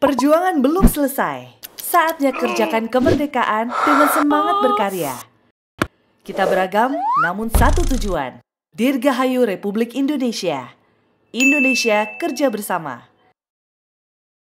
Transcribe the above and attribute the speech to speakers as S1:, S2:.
S1: Perjuangan belum selesai. Saatnya kerjakan kemerdekaan dengan semangat berkarya.
S2: Kita beragam, namun satu tujuan. Dirgahayu Republik Indonesia. Indonesia kerja bersama.